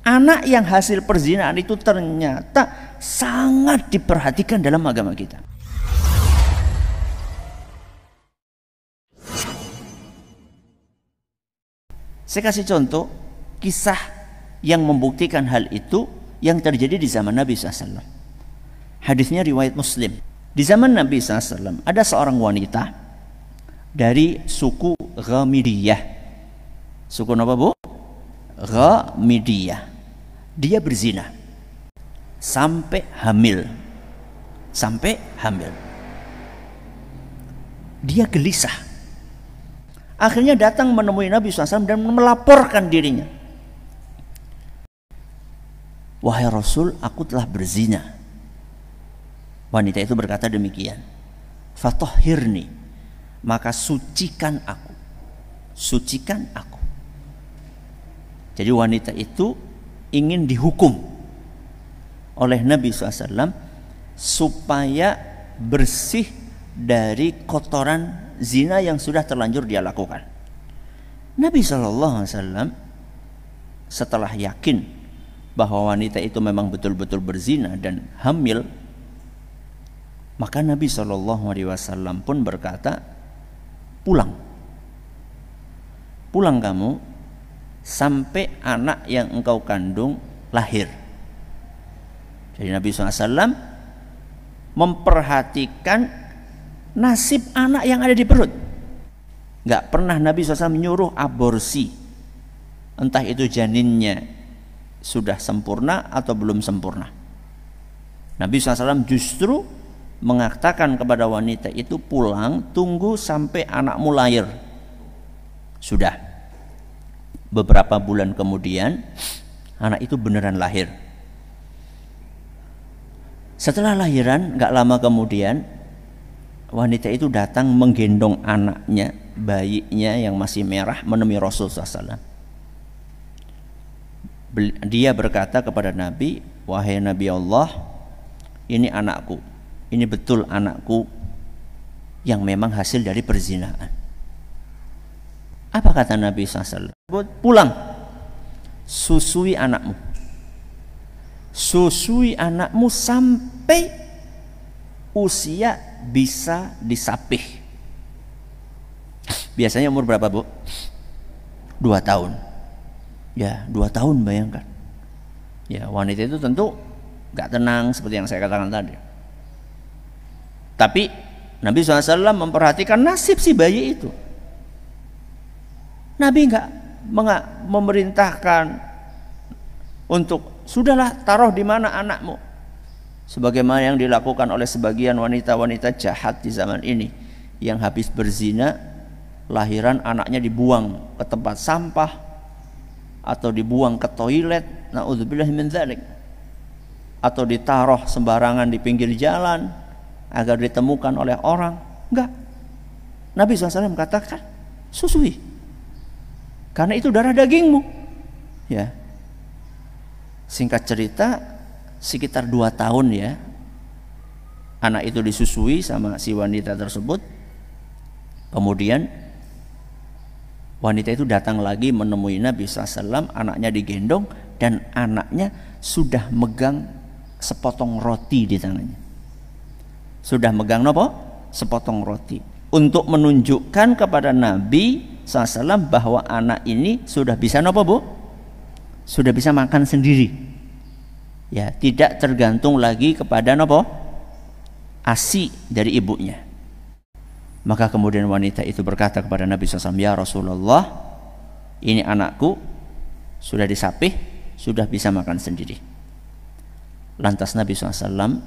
Anak yang hasil perzinahan itu ternyata sangat diperhatikan dalam agama kita. Saya kasih contoh kisah yang membuktikan hal itu yang terjadi di zaman Nabi SAW. Hadisnya riwayat Muslim. Di zaman Nabi SAW ada seorang wanita dari suku Ghamidiyah. Suku apa bu? Ghamidiyah dia berzina sampai hamil. Sampai hamil. Dia gelisah. Akhirnya datang menemui Nabi SAW dan melaporkan dirinya. Wahai Rasul, aku telah berzina. Wanita itu berkata demikian. Fatohirni, maka sucikan aku. Sucikan aku. Jadi wanita itu ingin dihukum oleh Nabi SAW supaya bersih dari kotoran zina yang sudah terlanjur dia lakukan. Nabi SAW setelah yakin bahwa wanita itu memang betul-betul berzina dan hamil, maka Nabi SAW pun berkata, pulang. Pulang kamu sampai anak yang engkau kandung lahir. Jadi Nabi SAW memperhatikan nasib anak yang ada di perut. Gak pernah Nabi SAW menyuruh aborsi. Entah itu janinnya sudah sempurna atau belum sempurna. Nabi SAW justru mengatakan kepada wanita itu pulang tunggu sampai anakmu lahir. Sudah beberapa bulan kemudian anak itu beneran lahir. Setelah lahiran, nggak lama kemudian wanita itu datang menggendong anaknya, bayinya yang masih merah menemui Rasul SAW. Dia berkata kepada Nabi, wahai Nabi Allah, ini anakku, ini betul anakku yang memang hasil dari perzinaan. Apa kata Nabi SAW? pulang susui anakmu susui anakmu sampai usia bisa disapih biasanya umur berapa bu dua tahun ya dua tahun bayangkan ya wanita itu tentu gak tenang seperti yang saya katakan tadi tapi Nabi SAW memperhatikan nasib si bayi itu Nabi nggak memerintahkan untuk sudahlah taruh di mana anakmu sebagaimana yang dilakukan oleh sebagian wanita-wanita jahat di zaman ini yang habis berzina lahiran anaknya dibuang ke tempat sampah atau dibuang ke toilet naudzubillah min dzalik atau ditaruh sembarangan di pinggir jalan agar ditemukan oleh orang enggak Nabi SAW katakan susui karena itu darah dagingmu. Ya. Singkat cerita, sekitar dua tahun ya, anak itu disusui sama si wanita tersebut. Kemudian wanita itu datang lagi menemui Nabi SAW, anaknya digendong dan anaknya sudah megang sepotong roti di tangannya. Sudah megang nopo? Sepotong roti. Untuk menunjukkan kepada Nabi SAW bahwa anak ini sudah bisa nopo bu? Sudah bisa makan sendiri. Ya, tidak tergantung lagi kepada nopo? Asi dari ibunya. Maka kemudian wanita itu berkata kepada Nabi SAW, Ya Rasulullah, ini anakku sudah disapih, sudah bisa makan sendiri. Lantas Nabi SAW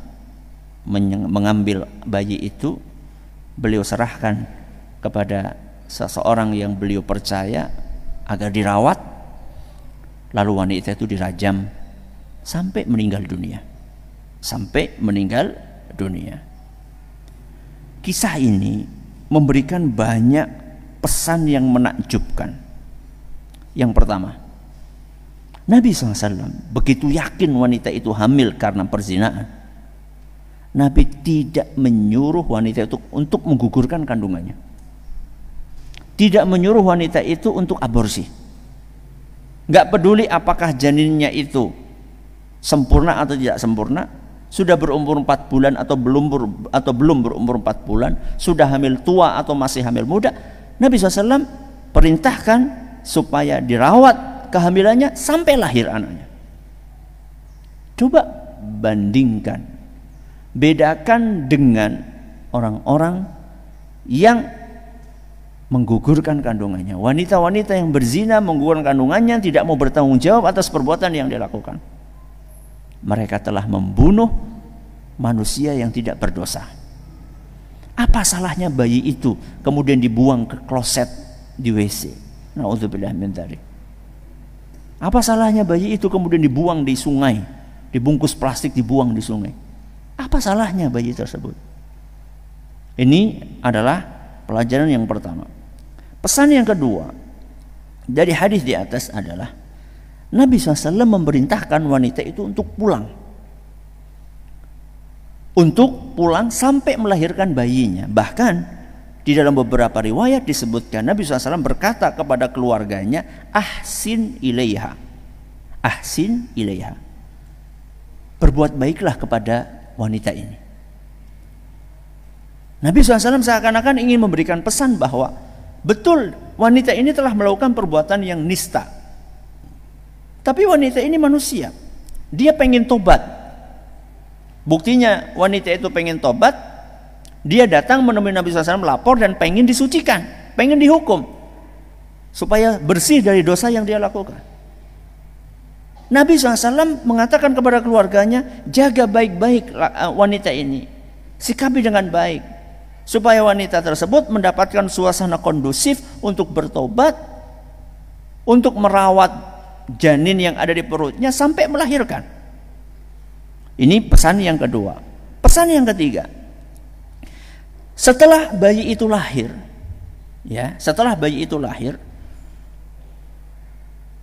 mengambil bayi itu, beliau serahkan kepada seseorang yang beliau percaya agar dirawat lalu wanita itu dirajam sampai meninggal dunia sampai meninggal dunia kisah ini memberikan banyak pesan yang menakjubkan yang pertama Nabi SAW begitu yakin wanita itu hamil karena perzinaan Nabi tidak menyuruh wanita itu untuk menggugurkan kandungannya tidak menyuruh wanita itu untuk aborsi. Gak peduli apakah janinnya itu sempurna atau tidak sempurna, sudah berumur 4 bulan atau belum ber, atau belum berumur 4 bulan, sudah hamil tua atau masih hamil muda, Nabi SAW perintahkan supaya dirawat kehamilannya sampai lahir anaknya. Coba bandingkan, bedakan dengan orang-orang yang menggugurkan kandungannya. Wanita-wanita yang berzina menggugurkan kandungannya tidak mau bertanggung jawab atas perbuatan yang dilakukan. Mereka telah membunuh manusia yang tidak berdosa. Apa salahnya bayi itu kemudian dibuang ke kloset di WC? Nauzubillah min Apa salahnya bayi itu kemudian dibuang di sungai, dibungkus plastik dibuang di sungai? Apa salahnya bayi tersebut? Ini adalah pelajaran yang pertama. Pesan yang kedua dari hadis di atas adalah Nabi SAW memerintahkan wanita itu untuk pulang. Untuk pulang sampai melahirkan bayinya. Bahkan di dalam beberapa riwayat disebutkan Nabi SAW berkata kepada keluarganya, Ahsin ilaiha. Ahsin ilaiha. Berbuat baiklah kepada wanita ini. Nabi SAW seakan-akan ingin memberikan pesan bahwa Betul, wanita ini telah melakukan perbuatan yang nista. Tapi wanita ini manusia. Dia pengen tobat. Buktinya wanita itu pengen tobat, dia datang menemui Nabi SAW melapor dan pengen disucikan, pengen dihukum. Supaya bersih dari dosa yang dia lakukan. Nabi SAW mengatakan kepada keluarganya, jaga baik-baik eh, wanita ini. Sikapi dengan baik supaya wanita tersebut mendapatkan suasana kondusif untuk bertobat, untuk merawat janin yang ada di perutnya sampai melahirkan. Ini pesan yang kedua. Pesan yang ketiga. Setelah bayi itu lahir, ya, setelah bayi itu lahir,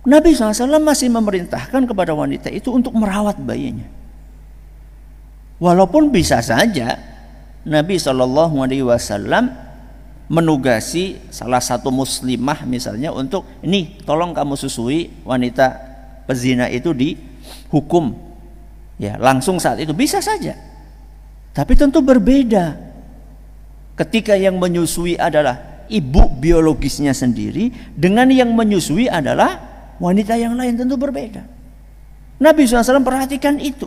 Nabi SAW masih memerintahkan kepada wanita itu untuk merawat bayinya. Walaupun bisa saja Nabi Shallallahu Alaihi Wasallam menugasi salah satu muslimah misalnya untuk ini tolong kamu susui wanita pezina itu dihukum ya langsung saat itu bisa saja tapi tentu berbeda ketika yang menyusui adalah ibu biologisnya sendiri dengan yang menyusui adalah wanita yang lain tentu berbeda Nabi SAW perhatikan itu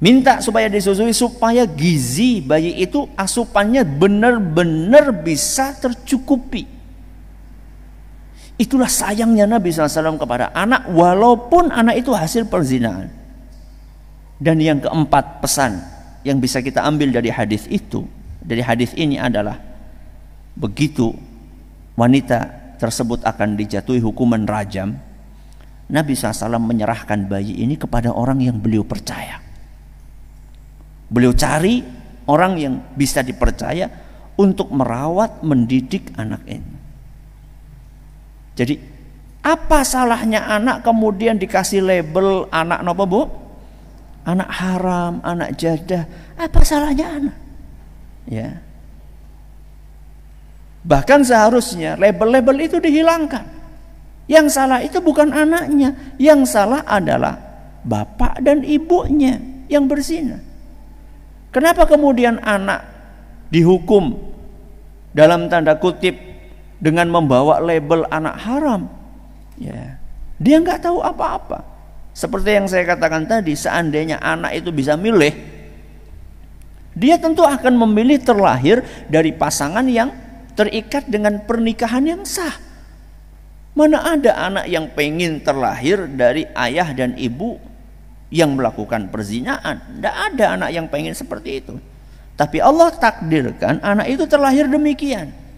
Minta supaya disusui supaya gizi bayi itu asupannya benar-benar bisa tercukupi. Itulah sayangnya Nabi SAW kepada anak walaupun anak itu hasil perzinahan. Dan yang keempat pesan yang bisa kita ambil dari hadis itu, dari hadis ini adalah begitu wanita tersebut akan dijatuhi hukuman rajam, Nabi SAW menyerahkan bayi ini kepada orang yang beliau percaya. Beliau cari orang yang bisa dipercaya untuk merawat, mendidik anak ini. Jadi apa salahnya anak kemudian dikasih label anak nopo bu? Anak haram, anak jadah. Apa salahnya anak? Ya. Bahkan seharusnya label-label itu dihilangkan. Yang salah itu bukan anaknya, yang salah adalah bapak dan ibunya yang bersinah. Kenapa kemudian anak dihukum dalam tanda kutip dengan membawa label anak haram? Ya, dia nggak tahu apa-apa. Seperti yang saya katakan tadi, seandainya anak itu bisa milih, dia tentu akan memilih terlahir dari pasangan yang terikat dengan pernikahan yang sah. Mana ada anak yang pengen terlahir dari ayah dan ibu yang melakukan perzinaan. Tidak ada anak yang pengen seperti itu. Tapi Allah takdirkan anak itu terlahir demikian.